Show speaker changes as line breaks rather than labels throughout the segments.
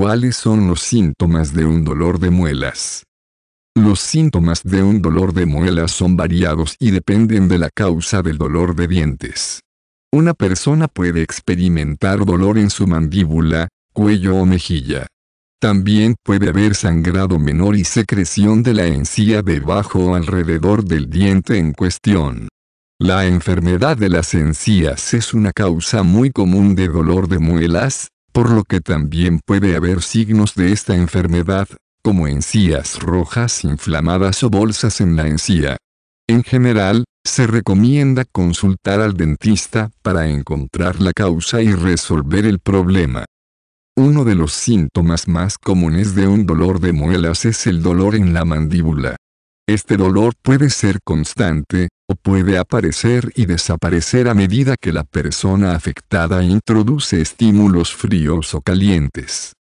¿Cuáles son los síntomas de un dolor de muelas? Los síntomas de un dolor de muelas son variados y dependen de la causa del dolor de dientes. Una persona puede experimentar dolor en su mandíbula, cuello o mejilla. También puede haber sangrado menor y secreción de la encía debajo o alrededor del diente en cuestión. La enfermedad de las encías es una causa muy común de dolor de muelas, por lo que también puede haber signos de esta enfermedad, como encías rojas inflamadas o bolsas en la encía. En general, se recomienda consultar al dentista para encontrar la causa y resolver el problema. Uno de los síntomas más comunes de un dolor de muelas es el dolor en la mandíbula. Este dolor puede ser constante, o puede aparecer y desaparecer a medida que la persona afectada introduce estímulos fríos o calientes.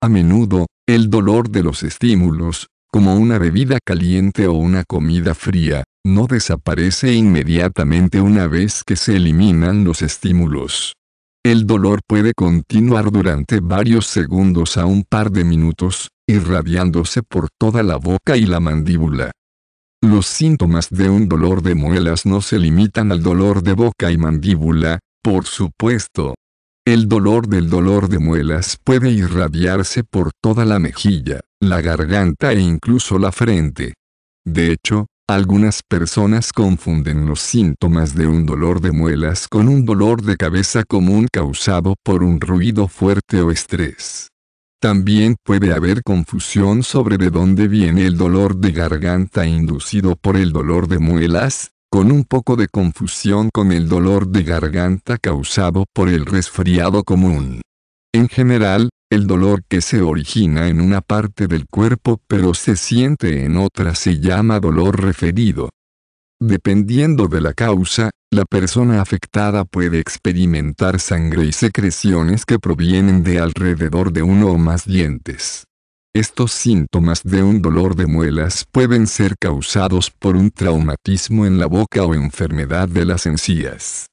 A menudo, el dolor de los estímulos, como una bebida caliente o una comida fría, no desaparece inmediatamente una vez que se eliminan los estímulos. El dolor puede continuar durante varios segundos a un par de minutos, irradiándose por toda la boca y la mandíbula. Los síntomas de un dolor de muelas no se limitan al dolor de boca y mandíbula, por supuesto. El dolor del dolor de muelas puede irradiarse por toda la mejilla, la garganta e incluso la frente. De hecho, algunas personas confunden los síntomas de un dolor de muelas con un dolor de cabeza común causado por un ruido fuerte o estrés. También puede haber confusión sobre de dónde viene el dolor de garganta inducido por el dolor de muelas, con un poco de confusión con el dolor de garganta causado por el resfriado común. En general, el dolor que se origina en una parte del cuerpo pero se siente en otra se llama dolor referido. Dependiendo de la causa, la persona afectada puede experimentar sangre y secreciones que provienen de alrededor de uno o más dientes. Estos síntomas de un dolor de muelas pueden ser causados por un traumatismo en la boca o enfermedad de las encías.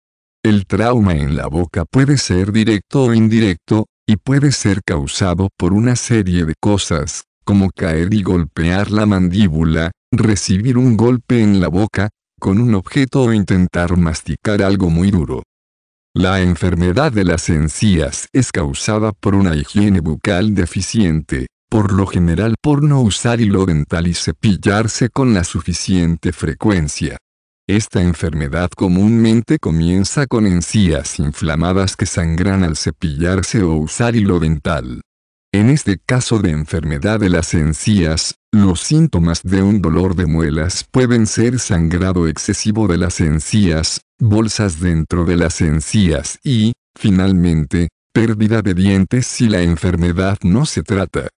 El trauma en la boca puede ser directo o indirecto, y puede ser causado por una serie de cosas, como caer y golpear la mandíbula, recibir un golpe en la boca, con un objeto o intentar masticar algo muy duro. La enfermedad de las encías es causada por una higiene bucal deficiente, por lo general por no usar hilo dental y cepillarse con la suficiente frecuencia. Esta enfermedad comúnmente comienza con encías inflamadas que sangran al cepillarse o usar hilo dental. En este caso de enfermedad de las encías, los síntomas de un dolor de muelas pueden ser sangrado excesivo de las encías, bolsas dentro de las encías y, finalmente, pérdida de dientes si la enfermedad no se trata.